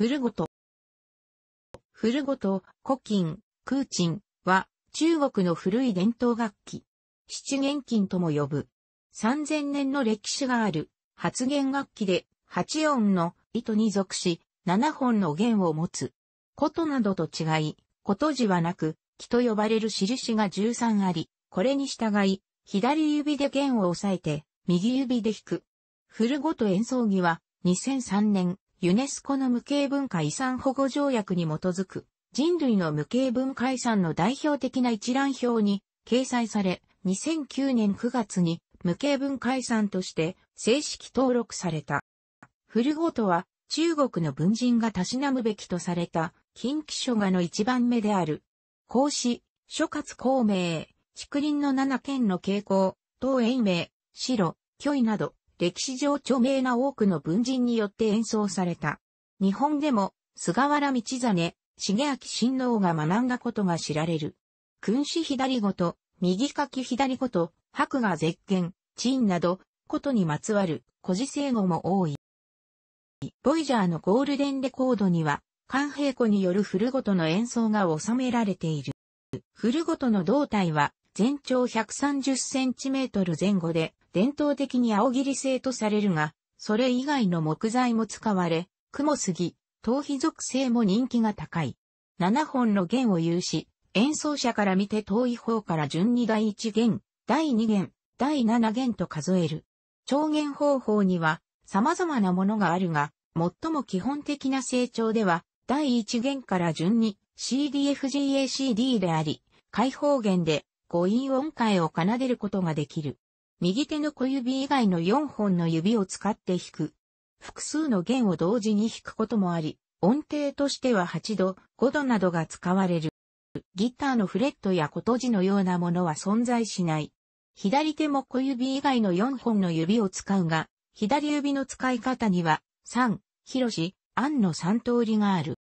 古ごと。古ごと、古今、空鎮は中国の古い伝統楽器。七元金とも呼ぶ。3000年の歴史がある発弦楽器で8音の糸に属し7本の弦を持つ。となどと違い、都字はなく、木と呼ばれる印が13あり、これに従い、左指で弦を押さえて、右指で弾く。古ごと演奏儀は2003年ユネスコの無形文化遺産保護条約に基づく人類の無形文化遺産の代表的な一覧表に掲載され、2009年9月に無形文化遺産として正式登録された。古語は中国の文人がたしなむべきとされた近畿書画の一番目である。孔子、諸葛孔明、竹林の七県の傾向、東遠明、白、虚位など歴史上著名な多くの文人によって演奏された。日本でも、菅原道真、重明親王が学んだことが知られる。君子左ごと、右書き左ごと、白が絶見、陳など、ことにまつわる、古事聖語も多い。ボイジャーのゴールデンレコードには、官兵庫による古ごとの演奏が収められている。古ごとの胴体は、全長130センチメートル前後で、伝統的に青切り製とされるが、それ以外の木材も使われ、雲杉、頭皮属性も人気が高い。7本の弦を有し、演奏者から見て遠い方から順に第1弦、第2弦、第7弦と数える。調弦方法には様々なものがあるが、最も基本的な成長では、第1弦から順に CDFGACD であり、開放弦で五音音階を奏でることができる。右手の小指以外の4本の指を使って弾く。複数の弦を同時に弾くこともあり、音程としては8度、5度などが使われる。ギターのフレットや琴字のようなものは存在しない。左手も小指以外の4本の指を使うが、左指の使い方には、3、広し、案の3通りがある。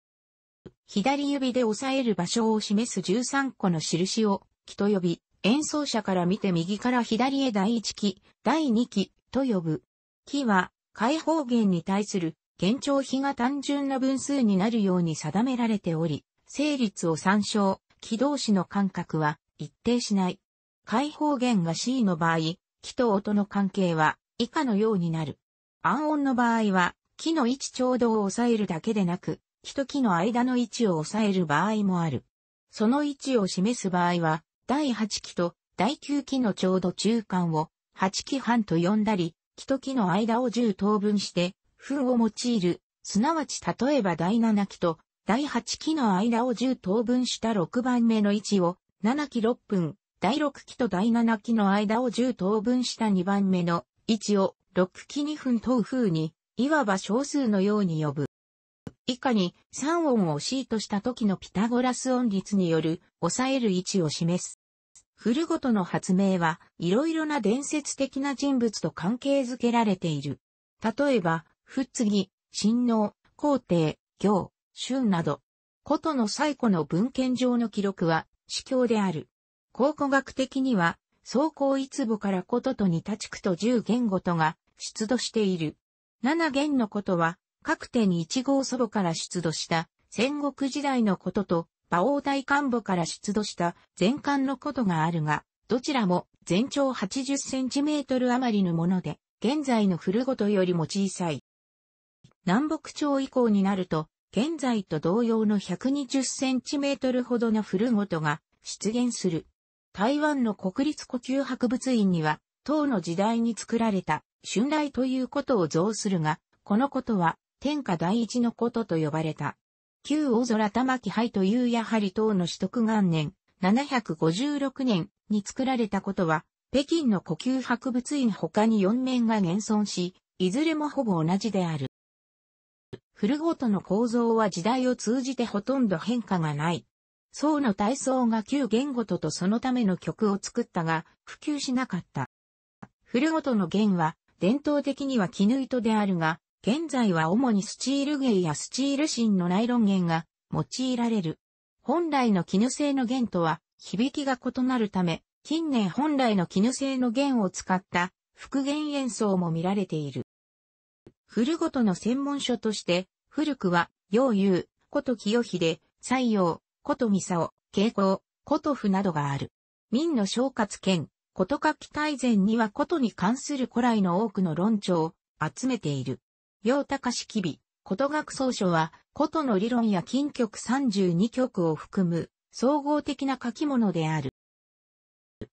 左指で押さえる場所を示す13個の印を、木と呼び、演奏者から見て右から左へ第一期、第二期と呼ぶ。期は、開放弦に対する現状比が単純な分数になるように定められており、成立を参照、起動子の間隔は一定しない。開放弦が C の場合、気と音の関係は以下のようになる。暗音の場合は、気の位置ちょうどを抑えるだけでなく、気と気の間の位置を抑える場合もある。その位置を示す場合は、第8期と第9期のちょうど中間を8期半と呼んだり、期と期の間を10等分して、分を用いる、すなわち例えば第7期と第8期の間を10等分した6番目の位置を7期6分、第6期と第7期の間を10等分した2番目の位置を6期2分等風に、いわば小数のように呼ぶ。以下に3音を C とした時のピタゴラス音率による抑える位置を示す。フルゴトの発明は、いろいろな伝説的な人物と関係づけられている。例えば、仏継、神能、皇帝、行、春など、古都の最古の文献上の記録は、司教である。考古学的には、総高一母から古都と似た地区と十言ごとが出土している。七言のことは、各手に一号祖母から出土した戦国時代のことと馬王大幹部から出土した全館のことがあるが、どちらも全長80センチメートル余りのもので、現在の古ごとよりも小さい。南北朝以降になると、現在と同様の120センチメートルほどの古ごとが出現する。台湾の国立呼吸博物院には、唐の時代に作られた春来ということを造するが、このことは天下第一のことと呼ばれた。旧大空玉木杯というやはり唐の取得元年、756年に作られたことは、北京の呼吸博物院他に4面が現存し、いずれもほぼ同じである。古ごとの構造は時代を通じてほとんど変化がない。宋の体操が旧言ごととそのための曲を作ったが、普及しなかった。古ごとの弦は、伝統的には絹糸であるが、現在は主にスチール芸やスチール芯のナイロン弦が用いられる。本来の絹製の弦とは響きが異なるため、近年本来の絹製の弦を使った復元演奏も見られている。古ごとの専門書として、古くは、洋優、こと清秀、西洋、こと三沢、慶光、こと府などがある。民の昇格権、こと書き大全にはことに関する古来の多くの論調を集めている。陽高式日、こと学総書は、ことの理論や金曲32曲を含む、総合的な書き物である。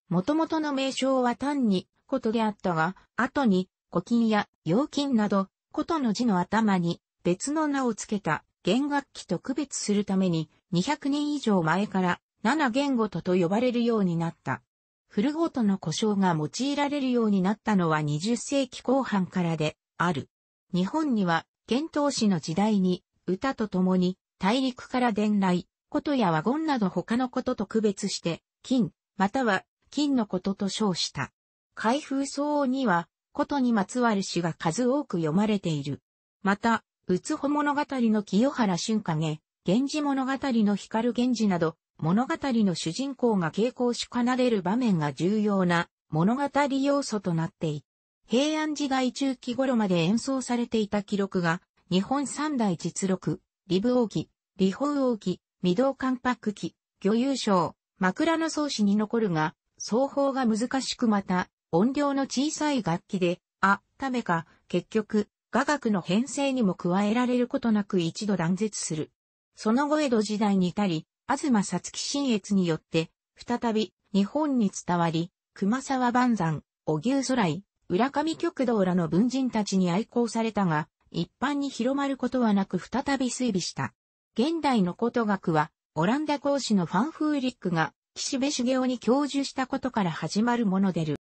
元々の名称は単に、ことであったが、後に、古今や、陽金など、ことの字の頭に、別の名を付けた、弦楽器と区別するために、200年以上前から、七言ごとと呼ばれるようになった。古ごとの故障が用いられるようになったのは20世紀後半からで、ある。日本には、遣唐使の時代に、歌と共に、大陸から伝来、ことやワゴンなど他のことと区別して、金、または、金のことと称した。開封相には、ことにまつわる詩が数多く読まれている。また、うつほ物語の清原春影、源氏物語の光源氏など、物語の主人公が傾向し奏でる場面が重要な物語要素となっていた。平安時代中期頃まで演奏されていた記録が、日本三大実録、リブ王記、リホウ王記、未道関白記、魚遊章、枕草子に残るが、奏法が難しくまた、音量の小さい楽器で、あ、ためか、結局、雅楽の編成にも加えられることなく一度断絶する。その後江戸時代に至り、東さつき新越によって、再び日本に伝わり、熊沢万山、お牛空井、浦上極道らの文人たちに愛好されたが、一般に広まることはなく再び推備した。現代のこと学は、オランダ講師のファンフーリックが、岸辺茂雄に教授したことから始まるものでる。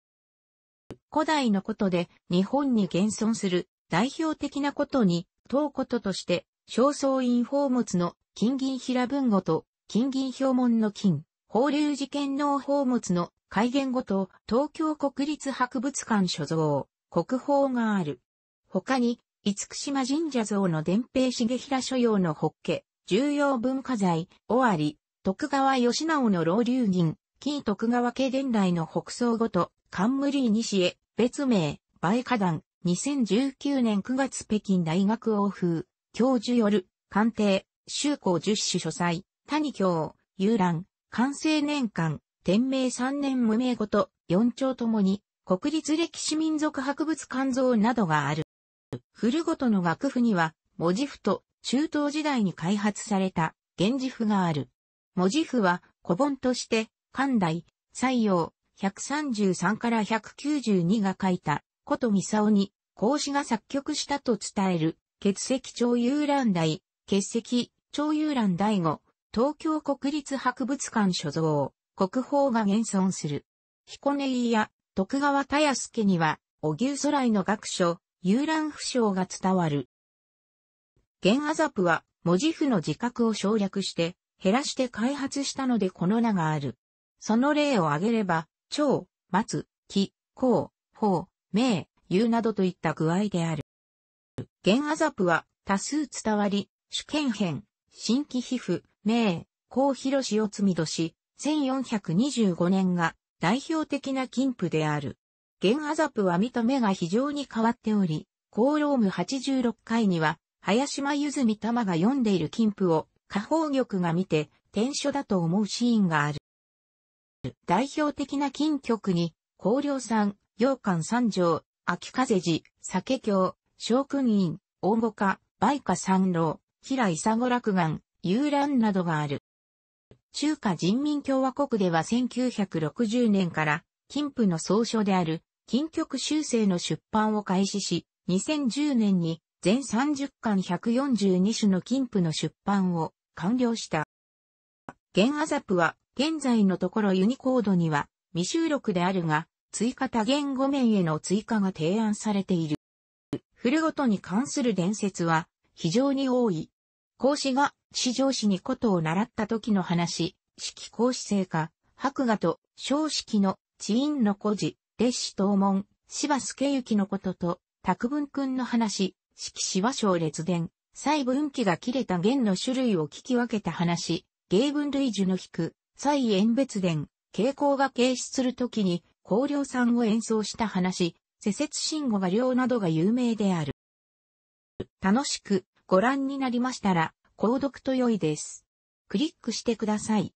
古代のことで、日本に現存する代表的なことに、当こととして、正倉院宝物の金銀平文語と金銀表門の金、法隆寺件の宝物の改元後と東京国立博物館所蔵、国宝がある。他に、福島神社像の伝平重平所用のホッケ、重要文化財、尾張、徳川義直の老流銀、金徳川家伝来の北総ごと、冠西へ、別名、梅花壇、2019年9月北京大学欧風、教授よる、官邸、修校十種書斎、谷京、遊覧、完成年間、天明三年無名ごと、四丁ともに、国立歴史民族博物館像などがある。古ごとの楽譜には、文字譜と中東時代に開発された源氏譜がある。文字譜は古本として、寛代、西洋、133から192が書いた、こと三沢に、孔子が作曲したと伝える、血石超遊覧台、血石超遊覧第五、東京国立博物館所蔵、国宝が現存する。彦根井や徳川田助には、お牛空井の学書、遊覧不詳が伝わる。現アザプは、文字符の自覚を省略して、減らして開発したのでこの名がある。その例を挙げれば、蝶、松、木、甲、鳳、名、言うなどといった具合である。現アザプは、多数伝わり、主権編、新規皮膚、名、高広氏を積みし、1425年が代表的な金譜である。現アザプは見た目が非常に変わっており、コーローム86回には、林間ゆずみ玉が読んでいる金譜を、下方玉が見て、天書だと思うシーンがある。代表的な金曲に、高陵山、洋館三条、秋風寺、酒京、将軍院、大御家、梅花三郎、平井佐五楽願、遊覧などがある。中華人民共和国では1960年から、金譜の総書である、金曲修正の出版を開始し、2010年に全30巻142種の金譜の出版を完了した。現アザプは、現在のところユニコードには未収録であるが、追加多言語面への追加が提案されている。古琴に関する伝説は非常に多い。講師が師上師にことを習った時の話、式公子生か、白画と、正式の、知院の孤児、列子東門、芝助行のことと、卓文くんの話、式季、和小列伝、細分岐が切れた弦の種類を聞き分けた話、芸文類樹の引く、細縁別伝、傾向が形視するときに、高陵さんを演奏した話、施設信号が量などが有名である。楽しくご覧になりましたら、購読と良いです。クリックしてください。